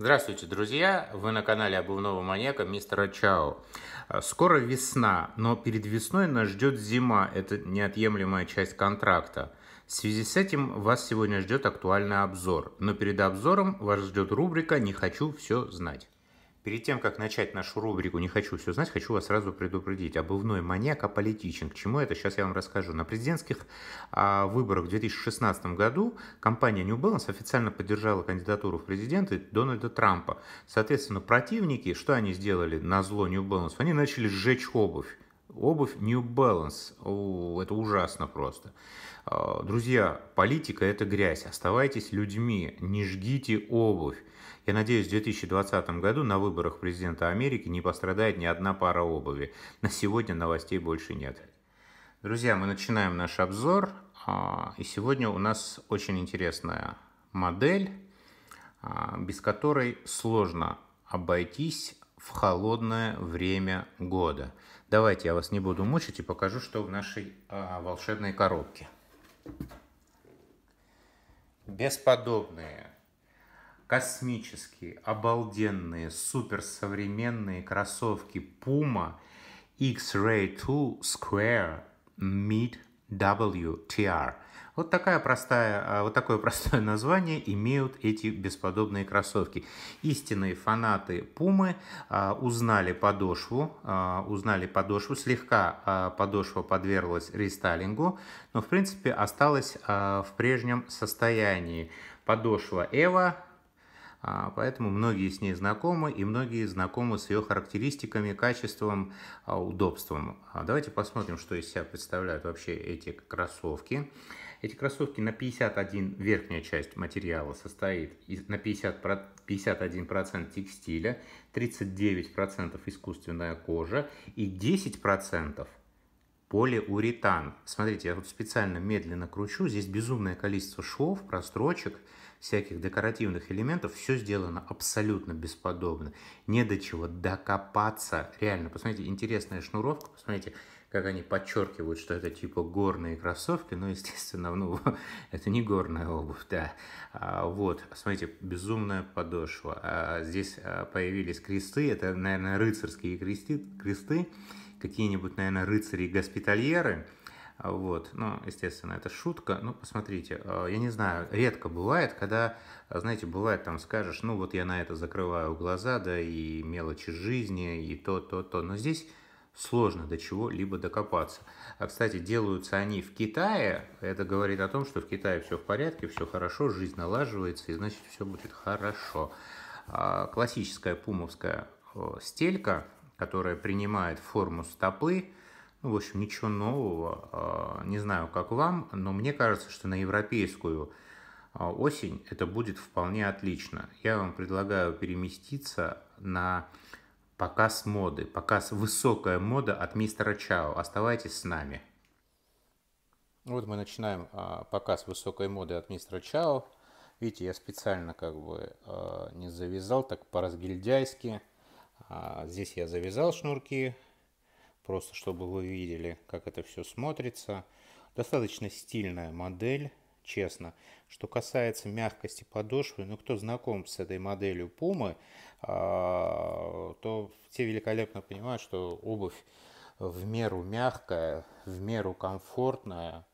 Здравствуйте, друзья! Вы на канале обувного маньяка мистера Чао. А, скоро весна, но перед весной нас ждет зима. Это неотъемлемая часть контракта. В связи с этим вас сегодня ждет актуальный обзор. Но перед обзором вас ждет рубрика «Не хочу все знать». Перед тем, как начать нашу рубрику «Не хочу все знать», хочу вас сразу предупредить. Обувной маньяк политичен. К чему это? Сейчас я вам расскажу. На президентских а, выборах в 2016 году компания New Balance официально поддержала кандидатуру в президенты Дональда Трампа. Соответственно, противники, что они сделали на зло New Balance? Они начали сжечь обувь обувь New Balance. О, это ужасно просто. А, друзья, политика – это грязь. Оставайтесь людьми, не жгите обувь. Я надеюсь, в 2020 году на выборах президента Америки не пострадает ни одна пара обуви. На сегодня новостей больше нет. Друзья, мы начинаем наш обзор. А, и сегодня у нас очень интересная модель, а, без которой сложно обойтись в холодное время года. Давайте я вас не буду мучить и покажу, что в нашей а, волшебной коробке. Бесподобные космические, обалденные, суперсовременные кроссовки Puma X-Ray 2 Square Mid WTR. Вот, такая простая, а, вот такое простое название имеют эти бесподобные кроссовки. Истинные фанаты Пумы а, узнали подошву, а, узнали подошву, слегка подошва подверглась рестайлингу, но в принципе осталась в прежнем состоянии. Подошва Эва а, поэтому многие с ней знакомы, и многие знакомы с ее характеристиками, качеством, а, удобством. А давайте посмотрим, что из себя представляют вообще эти кроссовки. Эти кроссовки на 51, верхняя часть материала состоит из, на 50, 51% текстиля, 39% искусственная кожа и 10% полиуретан. Смотрите, я вот специально медленно кручу, здесь безумное количество швов, прострочек, всяких декоративных элементов, все сделано абсолютно бесподобно. Не до чего докопаться. Реально, посмотрите, интересная шнуровка, посмотрите, как они подчеркивают, что это типа горные кроссовки, но, естественно, ну, это не горная обувь, да. А, вот, смотрите, безумная подошва. А, здесь а, появились кресты, это, наверное, рыцарские кресты, кресты какие-нибудь, наверное, рыцари-госпитальеры, вот, ну, естественно, это шутка. Ну, посмотрите, а, я не знаю, редко бывает, когда, а, знаете, бывает там скажешь, ну, вот я на это закрываю глаза, да, и мелочи жизни, и то, то, то. Но здесь сложно до чего-либо докопаться. А, кстати, делаются они в Китае. Это говорит о том, что в Китае все в порядке, все хорошо, жизнь налаживается, и значит, все будет хорошо. А, классическая пумовская стелька, которая принимает форму стопы, ну, в общем, ничего нового. А, не знаю, как вам, но мне кажется, что на европейскую а, осень это будет вполне отлично. Я вам предлагаю переместиться на показ моды, показ высокая мода от мистера Чао. Оставайтесь с нами. Вот мы начинаем а, показ высокой моды от мистера Чао. Видите, я специально как бы не завязал, так по-разгильдяйски. Здесь я завязал шнурки, просто чтобы вы видели, как это все смотрится. Достаточно стильная модель, честно. Что касается мягкости подошвы, ну кто знаком с этой моделью Пумы а, то все великолепно понимают, что обувь в меру мягкая, в меру комфортная.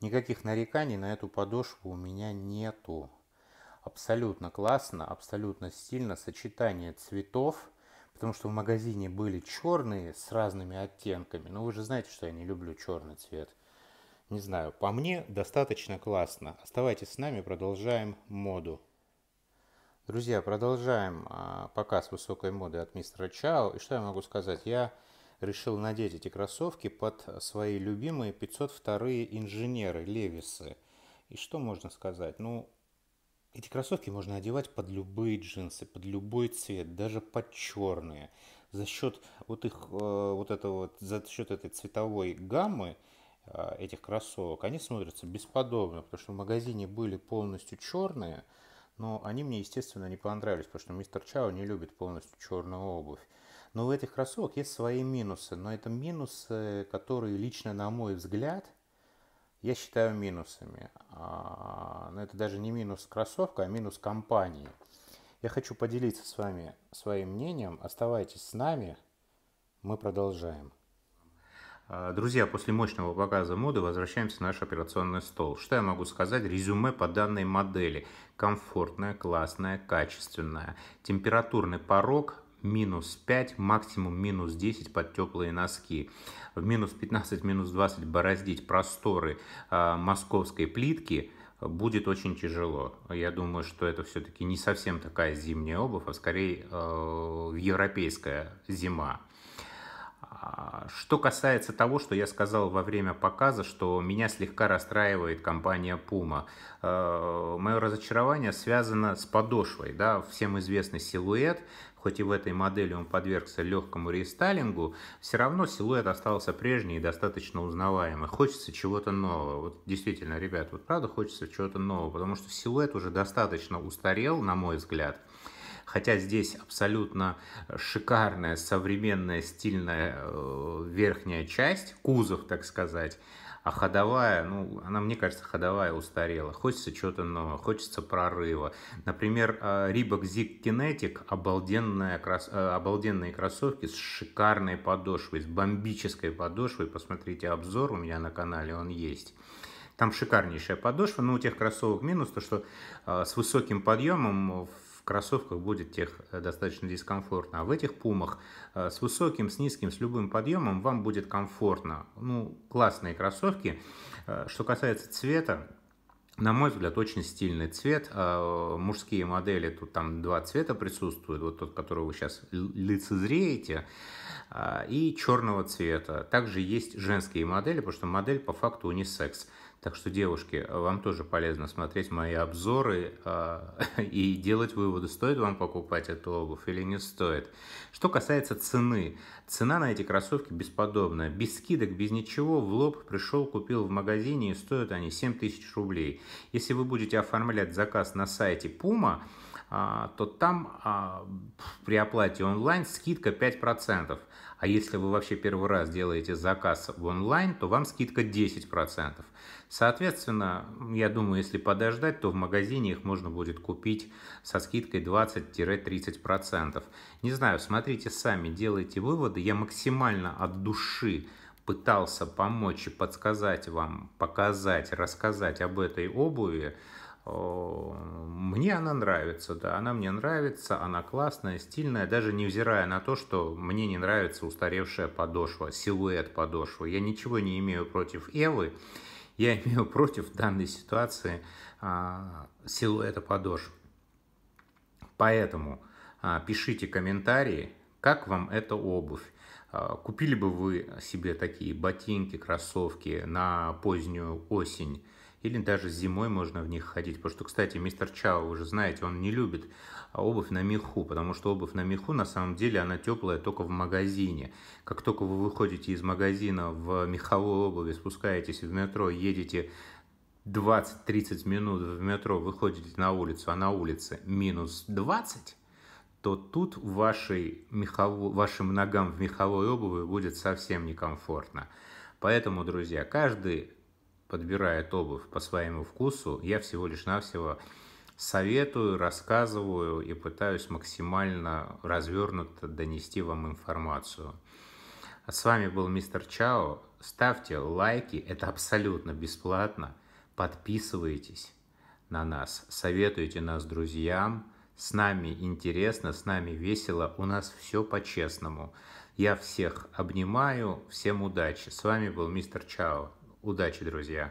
Никаких нареканий на эту подошву у меня нету. Абсолютно классно, абсолютно стильно. Сочетание цветов – Потому что в магазине были черные с разными оттенками. Но ну, вы же знаете, что я не люблю черный цвет. Не знаю, по мне достаточно классно. Оставайтесь с нами, продолжаем моду. Друзья, продолжаем а, показ высокой моды от мистера Чао. И что я могу сказать? Я решил надеть эти кроссовки под свои любимые 502 инженеры Левисы. И что можно сказать? Ну, эти кроссовки можно одевать под любые джинсы, под любой цвет, даже под черные. За счет вот их э, вот этого, за счет этой цветовой гаммы э, этих кроссовок, они смотрятся бесподобно, потому что в магазине были полностью черные, но они мне, естественно, не понравились, потому что мистер Чао не любит полностью черную обувь. Но у этих кроссовок есть свои минусы, но это минусы, которые лично на мой взгляд – я считаю минусами. А, но это даже не минус кроссовка, а минус компании. Я хочу поделиться с вами своим мнением. Оставайтесь с нами. Мы продолжаем. А, друзья, после мощного показа моды возвращаемся на наш операционный стол. Что я могу сказать? Резюме по данной модели. Комфортная, классная, качественная. Температурный порог минус 5, максимум минус 10 под теплые носки. В минус 15, минус 20 бороздить просторы а, московской плитки будет очень тяжело. Я думаю, что это все-таки не совсем такая зимняя обувь, а скорее э, европейская зима. А, что касается того, что я сказал во время показа, что меня слегка расстраивает компания Puma. Э, Мое разочарование связано с подошвой. Да? Всем известный силуэт, хоть и в этой модели он подвергся легкому рестайлингу, все равно силуэт остался прежний и достаточно узнаваемый. Хочется чего-то нового. Вот действительно, ребят, вот правда хочется чего-то нового, потому что силуэт уже достаточно устарел, на мой взгляд хотя здесь абсолютно э, шикарная, современная, стильная э, верхняя часть, кузов, так сказать, а ходовая, ну, она, мне кажется, ходовая устарела. Хочется чего-то нового, хочется прорыва. Например, э, Reebok Zig Kinetic, обалденная, крос... обалденные кроссовки с шикарной подошвой, с бомбической подошвой. Посмотрите обзор у меня на канале, он есть. Там шикарнейшая подошва, но у тех кроссовок минус то, что с высоким подъемом в кроссовках будет тех э, достаточно дискомфортно, а в этих пумах э, с высоким, с низким, с любым подъемом вам будет комфортно. Ну, классные кроссовки. Э, что касается цвета, на мой взгляд, очень стильный цвет. Мужские модели, тут там два цвета присутствуют. Вот тот, который вы сейчас лицезреете, и черного цвета. Также есть женские модели, потому что модель по факту унисекс. Так что, девушки, вам тоже полезно смотреть мои обзоры э, и делать выводы, стоит вам покупать эту обувь или не стоит. Что касается цены. Цена на эти кроссовки бесподобная. Без скидок, без ничего, в лоб пришел, купил в магазине и стоят они 7000 рублей. Если вы будете оформлять заказ на сайте Puma, а, то там а, при оплате онлайн скидка 5%. А если вы вообще первый раз делаете заказ в онлайн, то вам скидка 10%. Соответственно, я думаю, если подождать, то в магазине их можно будет купить со скидкой 20-30%. Не знаю, смотрите сами, делайте выводы. Я максимально от души пытался помочь и подсказать вам, показать, рассказать об этой обуви. Э, мне она нравится, да, она мне нравится, она классная, стильная, даже невзирая на то, что мне не нравится устаревшая подошва, силуэт подошвы. Я ничего не имею против Эвы, я имею против данной ситуации а, силуэта подошвы. Поэтому а, пишите комментарии, как вам эта обувь. А, купили бы вы себе такие ботинки, кроссовки на позднюю осень, или даже зимой можно в них ходить. Потому что, кстати, мистер Чао, вы же знаете, он не любит а, обувь на меху, потому что обувь на меху на самом деле она теплая только в магазине. Как только вы выходите из магазина в меховой обуви, спускаетесь в метро, едете 20-30 минут в метро, выходите на улицу, а на улице минус 20, то тут вашей мехово, вашим ногам в меховой обуви будет совсем некомфортно. Поэтому, друзья, каждый подбирает обувь по своему вкусу, я всего лишь навсего советую, рассказываю и пытаюсь максимально развернуто донести вам информацию. С вами был мистер Чао. Ставьте лайки, это абсолютно бесплатно. Подписывайтесь на нас, советуйте нас друзьям. С нами интересно, с нами весело, у нас все по-честному. Я всех обнимаю, всем удачи. С вами был мистер Чао. Удачи, друзья!